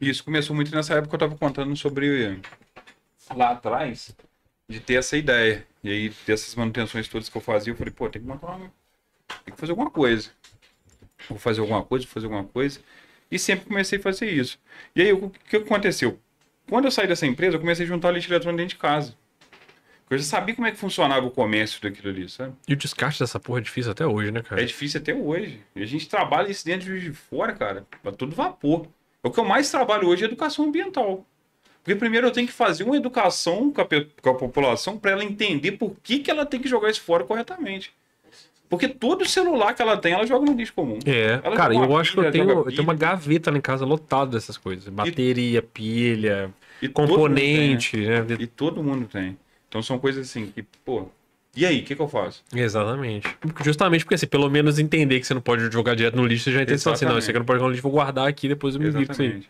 Isso começou muito nessa época que eu estava contando sobre lá atrás, de ter essa ideia. E aí, dessas manutenções todas que eu fazia, eu falei, pô, tem que montar uma... Tem que fazer alguma coisa. Vou fazer alguma coisa, vou fazer alguma coisa. E sempre comecei a fazer isso. E aí, o que aconteceu? Quando eu saí dessa empresa, eu comecei a juntar lixo eletrônico dentro de casa. Eu já sabia como é que funcionava o comércio daquilo ali, sabe? E o descarte dessa porra é difícil até hoje, né, cara? É difícil até hoje. E a gente trabalha isso dentro de fora, cara, a todo vapor. É o que eu mais trabalho hoje é educação ambiental. Porque primeiro eu tenho que fazer uma educação com a, com a população para ela entender por que, que ela tem que jogar isso fora corretamente. Porque todo celular que ela tem, ela joga no lixo comum. É, ela cara, eu acho que eu tenho, eu tenho uma gaveta lá em casa lotada dessas coisas. Bateria, e, pilha, e né? componente. Né? E todo mundo tem. Então são coisas assim que, pô, e aí, o que, que, eu faço? Exatamente. Justamente porque, assim, pelo menos entender que você não pode jogar direto no lixo, você já entende assim, não, isso aqui não pode jogar no lixo, vou guardar aqui, depois eu me Exatamente. aí.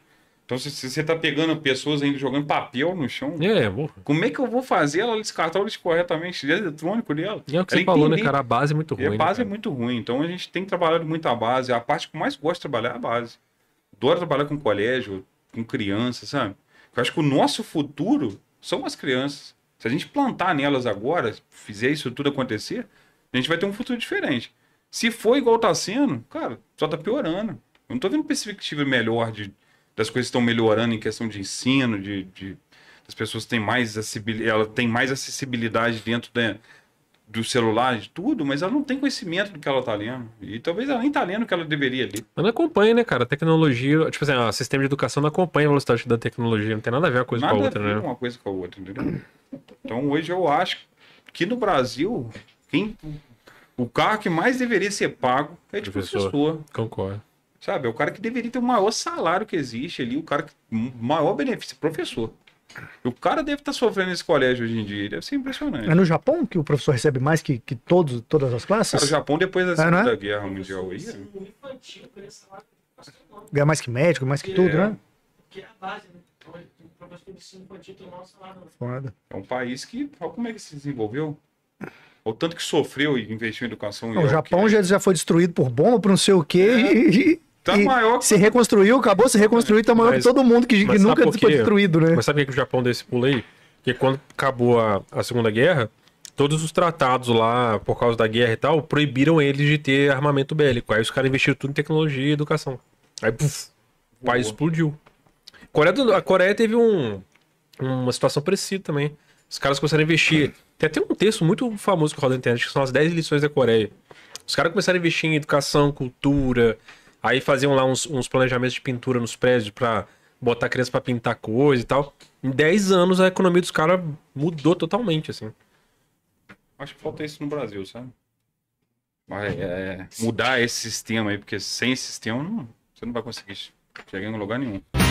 Então, se, você tá pegando pessoas ainda jogando papel no chão, é, como é que eu vou fazer ela descartar o lixo corretamente? É eletrônico dela. é o que ela você entender. falou, né, cara? A base é muito é, ruim. a né, base né, é muito ruim. Então, a gente tem trabalhado muito a base. A parte que eu mais gosto de trabalhar é a base. Adoro trabalhar com colégio, com criança, sabe? Eu acho que o nosso futuro são as crianças. Se a gente plantar nelas agora, fizer isso tudo acontecer, a gente vai ter um futuro diferente. Se for igual tá sendo, cara, só tá piorando. Eu não tô vendo perspectiva melhor de, das coisas estão melhorando em questão de ensino, de, de as pessoas têm mais acessibilidade, ela tem mais acessibilidade dentro da, do celular, de tudo, mas ela não tem conhecimento do que ela tá lendo. E talvez ela nem tá lendo o que ela deveria ler. Ela não acompanha, né, cara? A tecnologia, tipo assim, o ah, sistema de educação não acompanha a velocidade da tecnologia, não tem nada a ver uma coisa nada com a outra, né? Nada a ver né? uma coisa com a outra, entendeu? Então hoje eu acho que no Brasil, quem, o carro que mais deveria ser pago é de professor. professor. Concordo. Sabe, é o cara que deveria ter o maior salário que existe ali, o cara que hum, maior benefício, professor. O cara deve estar tá sofrendo esse colégio hoje em dia. Deve ser impressionante. É no Japão que o professor recebe mais que, que todos, todas as classes? Cara, o Japão, depois da é, é? Segunda é, Guerra Mundial aí. Ganha né? é mais que médico, mais que, tudo, né? Que é a base, né? Então, né? É um país que, olha como é que se desenvolveu. O tanto que sofreu e investiu em educação. Não, o Japão né? já, já foi destruído por bomba, por não sei o quê, é. e, Tá maior que... Se reconstruiu, acabou se reconstruiu, tá maior mas, que todo mundo que, que nunca foi destruído, né? Mas sabe o que o Japão deu esse pulo aí? Porque quando acabou a, a Segunda Guerra, todos os tratados lá, por causa da guerra e tal, proibiram eles de ter armamento bélico. Aí os caras investiram tudo em tecnologia e educação. Aí, puf, o país explodiu. A Coreia, do, a Coreia teve um, uma situação parecida também. Os caras começaram a investir. Tem até um texto muito famoso que roda na internet, que são as 10 lições da Coreia. Os caras começaram a investir em educação, cultura, Aí faziam lá uns, uns planejamentos de pintura nos prédios para botar criança para pintar coisa e tal. Em 10 anos a economia dos caras mudou totalmente, assim. Acho que falta isso no Brasil, sabe? Mas é, mudar esse sistema aí, porque sem esse sistema não, você não vai conseguir chegar em lugar nenhum.